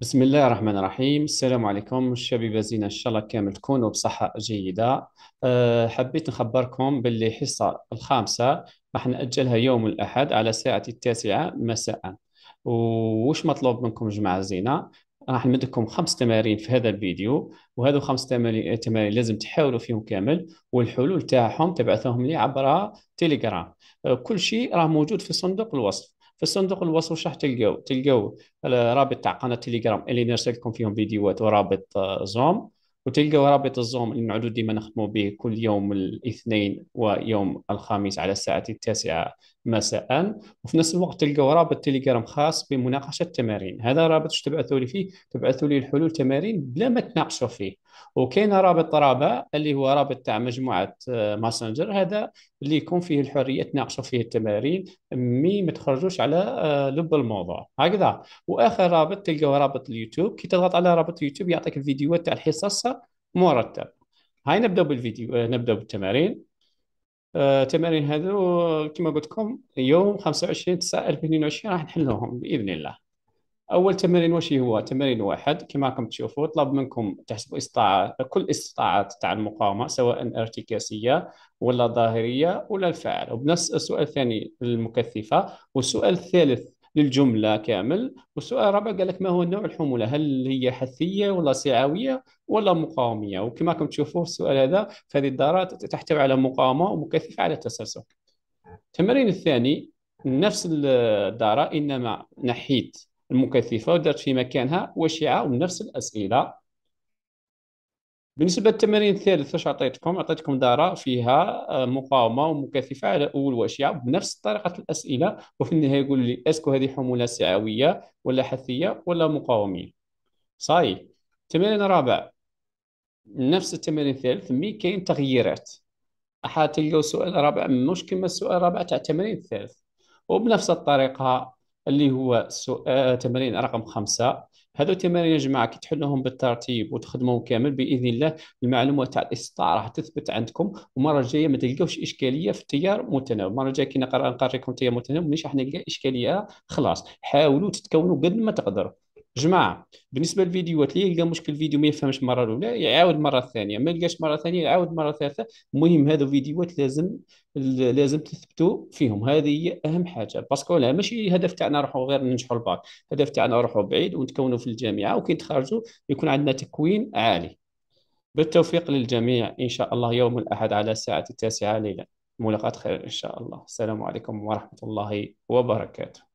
بسم الله الرحمن الرحيم السلام عليكم الشباب زينة إن شاء الله كامل تكونوا بصحة جيدة أه، حبيت نخبركم باللي الحصة الخامسة راح نأجلها يوم الأحد على الساعه التاسعة مساء وش مطلوب منكم جماعة زينة راح نمدكم خمس تمارين في هذا الفيديو وهذو خمس تمارين لازم تحاولوا فيهم كامل والحلول تاعهم تبعثوهم لي عبر تيليجرام أه، كل شيء راه موجود في صندوق الوصف في صندوق الوصف راح تلقاو تلقاو رابط تاع قناه تيليجرام اللي نرسلكم فيهم فيديوهات ورابط زوم آه، وتلقاو رابط الزوم اللي نعدو ديما نخدموا به كل يوم الاثنين ويوم الخميس على الساعه التاسعه مساء وفي نفس الوقت تلقاو رابط تيليجرام خاص بمناقشه التمارين هذا رابط تبعثوا لي فيه تبعثوا لي الحلول تمارين بلا ما تناقشوا فيه وكاين رابط رابع اللي هو رابط تاع مجموعه آه، ماسنجر هذا اللي يكون فيه الحريه تناقشوا فيه التمارين مي ما تخرجوش على آه، لب الموضوع هكذا واخر رابط تلقاو رابط اليوتيوب كي تضغط على رابط اليوتيوب يعطيك الفيديوهات تاع الحصص مرتب هاي نبدا بالفيديو آه، نبدا بالتمارين التمارين هذو كما قلت لكم يوم 25 9 2022 راح نحلوهم باذن الله اول تمرين واش هو تمرين واحد كما راكم تشوفوا طلب منكم تحسبوا استطاعه كل استطاعات تاع المقاومه سواء ارتكاسيه ولا ظاهريه ولا الفاعل وبنفس السؤال الثاني المكثفه والسؤال الثالث للجمله كامل والسؤال الرابع قال لك ما هو نوع الحموله هل هي حثيه ولا سعويه ولا مقاوميه وكما راكم تشوفوا في السؤال هذا فهذه الدارات تحتوي على مقاومه ومكثفه على التسلسل التمرين الثاني نفس الدارة إنما نحيت المكثفة ودرت في مكانها وشعة ونفس الأسئلة بالنسبه للتمارين الثالث اش عطيتكم عطيتكم داره فيها آه، مقاومه ومكثفه على اول واشياء بنفس طريقه الاسئله وفي النهايه يقول لي اسكو هذه حموله سعويه ولا حثيه ولا مقاومين صاي التمرين الرابع نفس التمرين الثالث مي كاين تغييرات حتى تلقاو السؤال الرابع مش كما السؤال الرابع تاع التمرين الثالث وبنفس الطريقه اللي هو سؤال آه، تمرين رقم خمسة هذو التمارين يا جماعه كي تحلوهم بالترتيب وتخدموهم كامل باذن الله المعلومه تاع الاستطاعه راح تثبت عندكم ومره الجايه ما تلقاوش اشكاليه في التيار المتناوب المره الجايه كي نقرا نقريكم التيار المتناوب مش راح نلقى اشكاليه خلاص حاولوا تتكونوا قد ما تقدروا جماعه بالنسبه للفيديوهات اللي يلقى مشكل الفيديو ما يفهمش المره الاولى يعاود مره ثانيه ما يلقاش مره ثانيه يعاود مره ثالثه المهم هذو الفيديوهات لازم لازم تثبتوا فيهم هذه هي اهم حاجه باسكو لا ماشي الهدف تاعنا نروحوا غير ننجحوا الباك الهدف تاعنا نروحوا بعيد ونتكونوا في الجامعه وكي تخرجوا يكون عندنا تكوين عالي بالتوفيق للجميع ان شاء الله يوم الاحد على الساعه التاسعه ليلا ملاقات خير ان شاء الله السلام عليكم ورحمه الله وبركاته